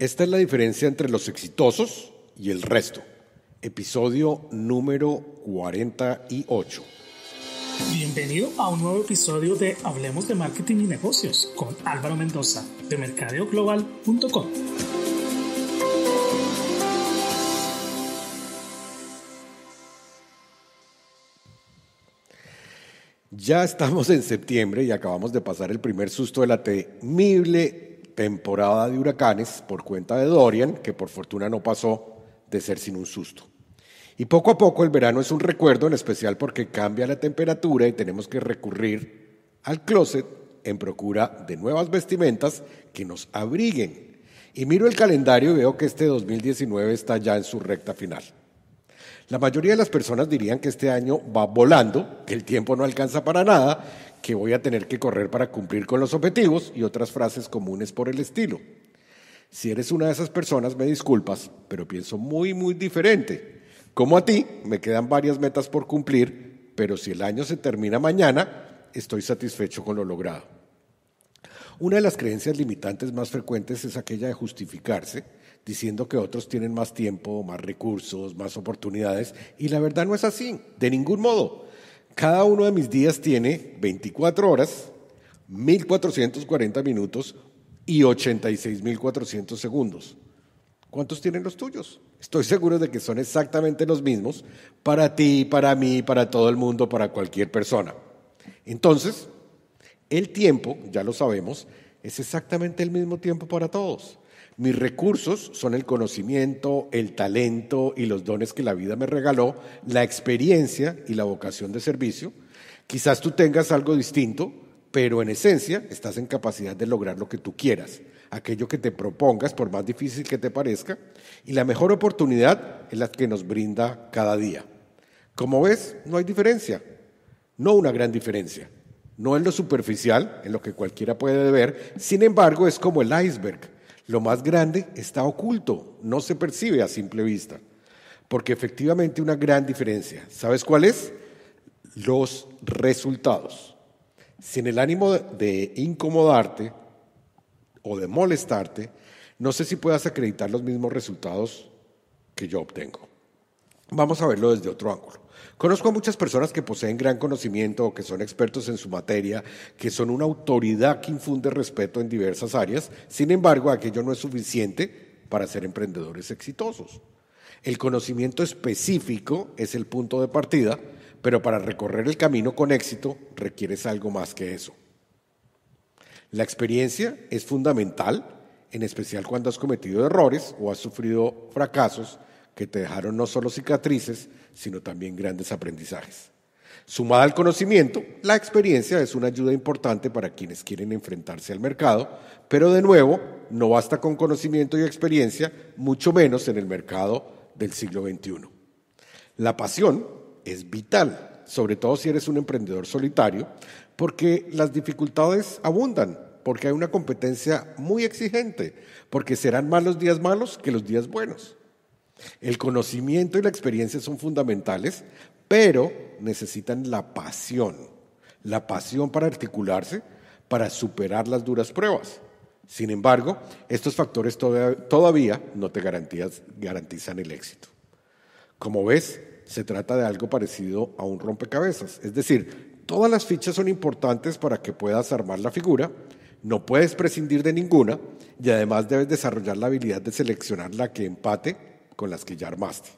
Esta es la diferencia entre los exitosos y el resto. Episodio número 48. Bienvenido a un nuevo episodio de Hablemos de Marketing y Negocios con Álvaro Mendoza de mercadeoglobal.com. Ya estamos en septiembre y acabamos de pasar el primer susto de la temible temporada de huracanes por cuenta de Dorian, que por fortuna no pasó de ser sin un susto. Y poco a poco el verano es un recuerdo, en especial porque cambia la temperatura y tenemos que recurrir al closet en procura de nuevas vestimentas que nos abriguen. Y miro el calendario y veo que este 2019 está ya en su recta final. La mayoría de las personas dirían que este año va volando, que el tiempo no alcanza para nada, que voy a tener que correr para cumplir con los objetivos y otras frases comunes por el estilo. Si eres una de esas personas, me disculpas, pero pienso muy, muy diferente. Como a ti, me quedan varias metas por cumplir, pero si el año se termina mañana, estoy satisfecho con lo logrado. Una de las creencias limitantes más frecuentes es aquella de justificarse, diciendo que otros tienen más tiempo, más recursos, más oportunidades, y la verdad no es así, de ningún modo. Cada uno de mis días tiene 24 horas, 1440 minutos y 86.400 segundos. ¿Cuántos tienen los tuyos? Estoy seguro de que son exactamente los mismos para ti, para mí, para todo el mundo, para cualquier persona. Entonces, el tiempo, ya lo sabemos, es exactamente el mismo tiempo para todos. Mis recursos son el conocimiento, el talento y los dones que la vida me regaló, la experiencia y la vocación de servicio. Quizás tú tengas algo distinto, pero en esencia estás en capacidad de lograr lo que tú quieras, aquello que te propongas, por más difícil que te parezca, y la mejor oportunidad es la que nos brinda cada día. Como ves, no hay diferencia, no una gran diferencia, no en lo superficial, en lo que cualquiera puede ver, sin embargo es como el iceberg lo más grande está oculto, no se percibe a simple vista, porque efectivamente una gran diferencia. ¿Sabes cuál es? Los resultados. Sin el ánimo de incomodarte o de molestarte, no sé si puedas acreditar los mismos resultados que yo obtengo. Vamos a verlo desde otro ángulo. Conozco a muchas personas que poseen gran conocimiento o que son expertos en su materia, que son una autoridad que infunde respeto en diversas áreas, sin embargo aquello no es suficiente para ser emprendedores exitosos. El conocimiento específico es el punto de partida, pero para recorrer el camino con éxito requieres algo más que eso. La experiencia es fundamental, en especial cuando has cometido errores o has sufrido fracasos que te dejaron no solo cicatrices, sino también grandes aprendizajes. Sumada al conocimiento, la experiencia es una ayuda importante para quienes quieren enfrentarse al mercado, pero de nuevo, no basta con conocimiento y experiencia, mucho menos en el mercado del siglo XXI. La pasión es vital, sobre todo si eres un emprendedor solitario, porque las dificultades abundan, porque hay una competencia muy exigente, porque serán más los días malos que los días buenos. El conocimiento y la experiencia son fundamentales, pero necesitan la pasión. La pasión para articularse, para superar las duras pruebas. Sin embargo, estos factores todavía no te garantizan el éxito. Como ves, se trata de algo parecido a un rompecabezas. Es decir, todas las fichas son importantes para que puedas armar la figura, no puedes prescindir de ninguna y además debes desarrollar la habilidad de seleccionar la que empate con las que ya armaste.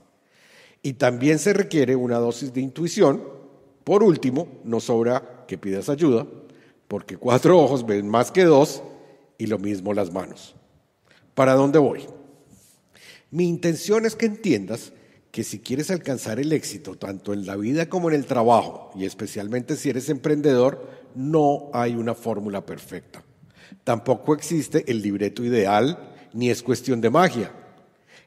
Y también se requiere una dosis de intuición. Por último, no sobra que pidas ayuda, porque cuatro ojos ven más que dos y lo mismo las manos. ¿Para dónde voy? Mi intención es que entiendas que si quieres alcanzar el éxito tanto en la vida como en el trabajo, y especialmente si eres emprendedor, no hay una fórmula perfecta. Tampoco existe el libreto ideal, ni es cuestión de magia.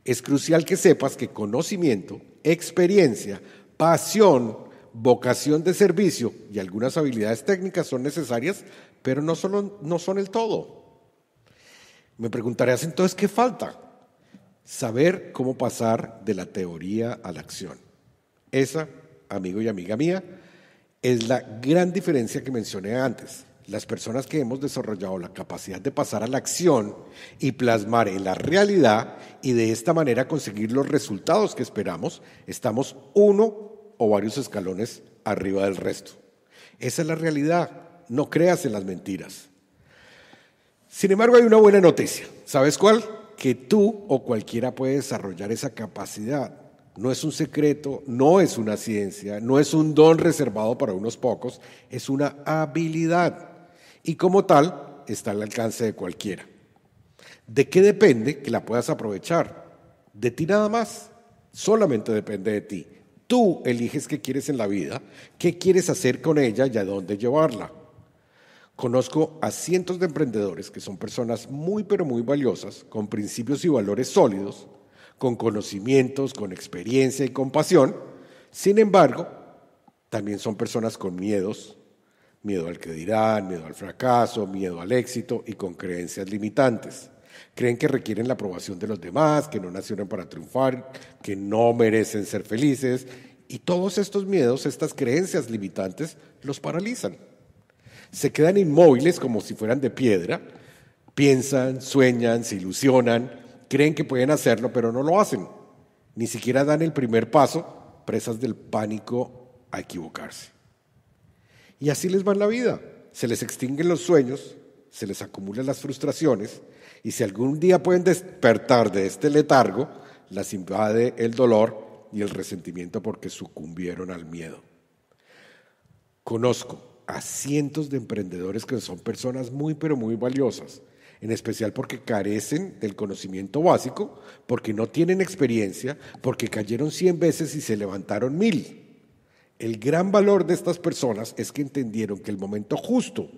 Es crucial que sepas que conocimiento, experiencia, pasión, vocación de servicio y algunas habilidades técnicas son necesarias, pero no, solo, no son el todo. Me preguntarás entonces qué falta. Saber cómo pasar de la teoría a la acción. Esa, amigo y amiga mía, es la gran diferencia que mencioné antes las personas que hemos desarrollado la capacidad de pasar a la acción y plasmar en la realidad y de esta manera conseguir los resultados que esperamos, estamos uno o varios escalones arriba del resto. Esa es la realidad, no creas en las mentiras. Sin embargo, hay una buena noticia. ¿Sabes cuál? Que tú o cualquiera puede desarrollar esa capacidad. No es un secreto, no es una ciencia, no es un don reservado para unos pocos, es una habilidad y como tal está al alcance de cualquiera. ¿De qué depende que la puedas aprovechar? De ti nada más, solamente depende de ti. Tú eliges qué quieres en la vida, qué quieres hacer con ella y a dónde llevarla. Conozco a cientos de emprendedores que son personas muy pero muy valiosas, con principios y valores sólidos, con conocimientos, con experiencia y con pasión. Sin embargo, también son personas con miedos, Miedo al que dirán, miedo al fracaso, miedo al éxito y con creencias limitantes. Creen que requieren la aprobación de los demás, que no nacieron para triunfar, que no merecen ser felices y todos estos miedos, estas creencias limitantes, los paralizan. Se quedan inmóviles como si fueran de piedra, piensan, sueñan, se ilusionan, creen que pueden hacerlo, pero no lo hacen. Ni siquiera dan el primer paso, presas del pánico a equivocarse. Y así les va la vida. Se les extinguen los sueños, se les acumulan las frustraciones y si algún día pueden despertar de este letargo, las invade el dolor y el resentimiento porque sucumbieron al miedo. Conozco a cientos de emprendedores que son personas muy pero muy valiosas, en especial porque carecen del conocimiento básico, porque no tienen experiencia, porque cayeron 100 veces y se levantaron mil el gran valor de estas personas es que entendieron que el momento justo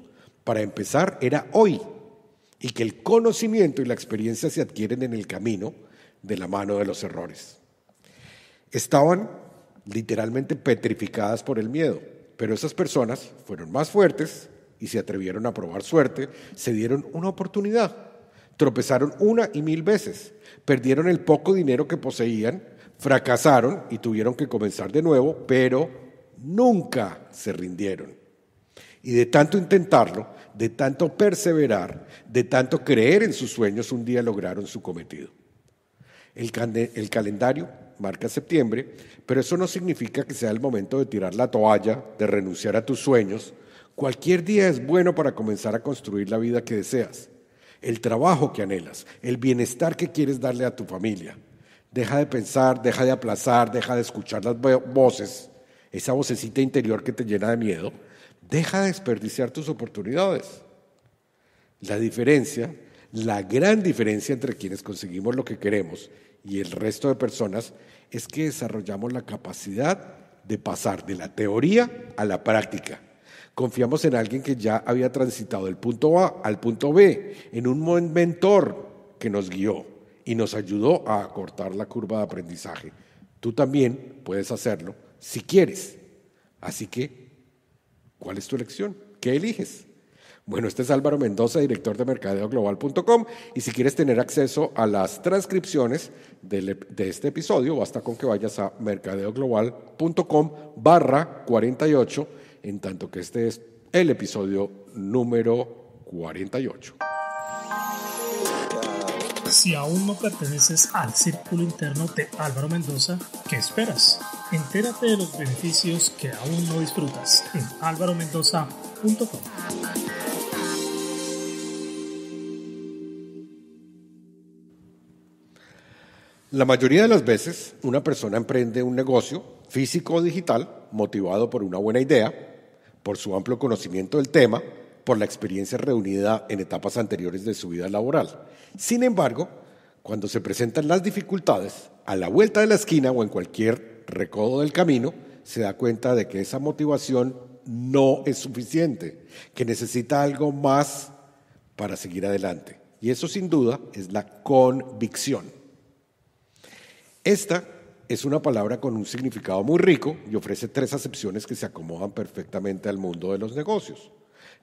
para empezar era hoy y que el conocimiento y la experiencia se adquieren en el camino de la mano de los errores. Estaban literalmente petrificadas por el miedo, pero esas personas fueron más fuertes y se atrevieron a probar suerte, se dieron una oportunidad, tropezaron una y mil veces, perdieron el poco dinero que poseían, fracasaron y tuvieron que comenzar de nuevo, pero nunca se rindieron. Y de tanto intentarlo, de tanto perseverar, de tanto creer en sus sueños, un día lograron su cometido. El, calendario marca septiembre, pero eso no significa que sea el momento de tirar la toalla, de renunciar a tus sueños. Cualquier día es bueno para comenzar a construir la vida que deseas, el trabajo que anhelas, el bienestar que quieres darle a tu familia. Deja de pensar, deja de aplazar, deja de escuchar las voces esa vocecita interior que te llena de miedo, deja de desperdiciar tus oportunidades. La diferencia, la gran diferencia entre quienes conseguimos lo que queremos y el resto de personas es que desarrollamos la capacidad de pasar de la teoría a la práctica. Confiamos en alguien que ya había transitado del punto A al punto B, en un buen mentor que nos guió y nos ayudó a acortar la curva de aprendizaje. Tú también puedes hacerlo si quieres. Así que, ¿cuál es tu elección? ¿Qué eliges? Bueno, este es Álvaro Mendoza, director de mercadeoglobal.com y si quieres tener acceso a las transcripciones de, este episodio, basta con que vayas a mercadeoglobal.com barra 48, en tanto que este es el episodio número 48. Si aún no perteneces al círculo interno de Álvaro Mendoza, ¿qué esperas? Entérate de los beneficios que aún no disfrutas en alvaromendoza.com. La mayoría de las veces una persona emprende un negocio físico o digital motivado por una buena idea, por su amplio conocimiento del tema, por la experiencia reunida en etapas anteriores de su vida laboral. Sin embargo, cuando se presentan las dificultades, a la vuelta de la esquina o en cualquier recodo del camino, se da cuenta de que esa motivación no es suficiente, que necesita algo más para seguir adelante. Y eso sin duda es la convicción. Esta es una palabra con un significado muy rico y ofrece tres acepciones que se acomodan perfectamente al mundo de los negocios.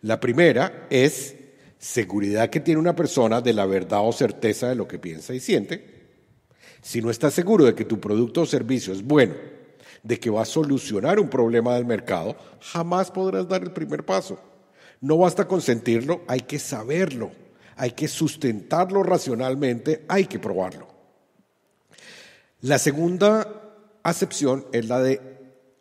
La primera es seguridad que tiene una persona de la verdad o certeza de lo que piensa y siente. Si no estás seguro de que tu producto o servicio es bueno, de que va a solucionar un problema del mercado, jamás podrás dar el primer paso. No basta con sentirlo, hay que saberlo, hay que sustentarlo racionalmente, hay que probarlo. La segunda acepción es la de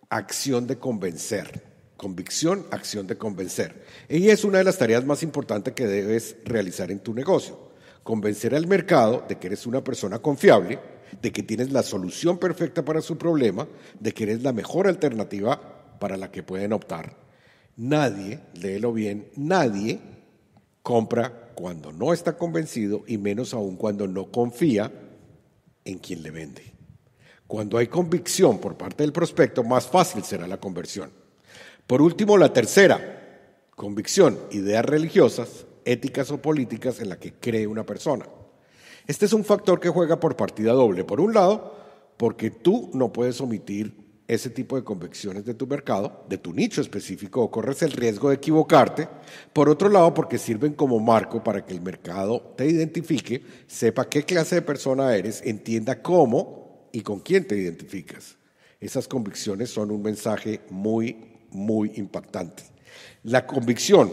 acción de convencer. Convicción, acción de convencer. Y es una de las tareas más importantes que debes realizar en tu negocio. Convencer al mercado de que eres una persona confiable, de que tienes la solución perfecta para su problema, de que eres la mejor alternativa para la que pueden optar. Nadie, léelo bien, nadie compra cuando no está convencido y menos aún cuando no confía en quien le vende. Cuando hay convicción por parte del prospecto, más fácil será la conversión. Por último, la tercera, convicción, ideas religiosas, éticas o políticas en la que cree una persona. Este es un factor que juega por partida doble. Por un lado, porque tú no puedes omitir ese tipo de convicciones de tu mercado, de tu nicho específico, o corres el riesgo de equivocarte. Por otro lado, porque sirven como marco para que el mercado te identifique, sepa qué clase de persona eres, entienda cómo y con quién te identificas. Esas convicciones son un mensaje muy muy impactante. La convicción,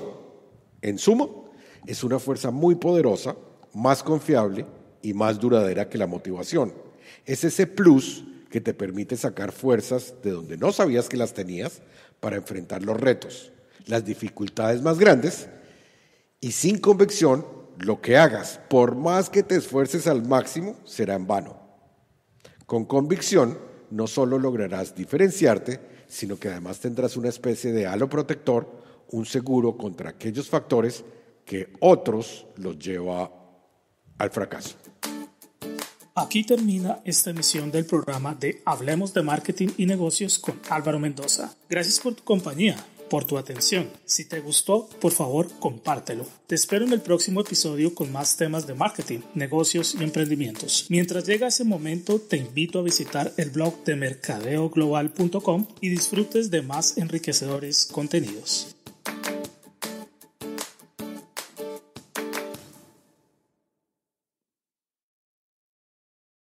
en suma, es una fuerza muy poderosa, más confiable y más duradera que la motivación. Es ese plus que te permite sacar fuerzas de donde no sabías que las tenías para enfrentar los retos, las dificultades más grandes y sin convicción lo que hagas, por más que te esfuerces al máximo, será en vano. Con convicción no solo lograrás diferenciarte, sino que además tendrás una especie de halo protector, un seguro contra aquellos factores que otros los lleva al fracaso. Aquí termina esta emisión del programa de Hablemos de Marketing y Negocios con Álvaro Mendoza. Gracias por tu compañía por tu atención. Si te gustó, por favor, compártelo. Te espero en el próximo episodio con más temas de marketing, negocios y emprendimientos. Mientras llega ese momento, te invito a visitar el blog de mercadeoglobal.com y disfrutes de más enriquecedores contenidos.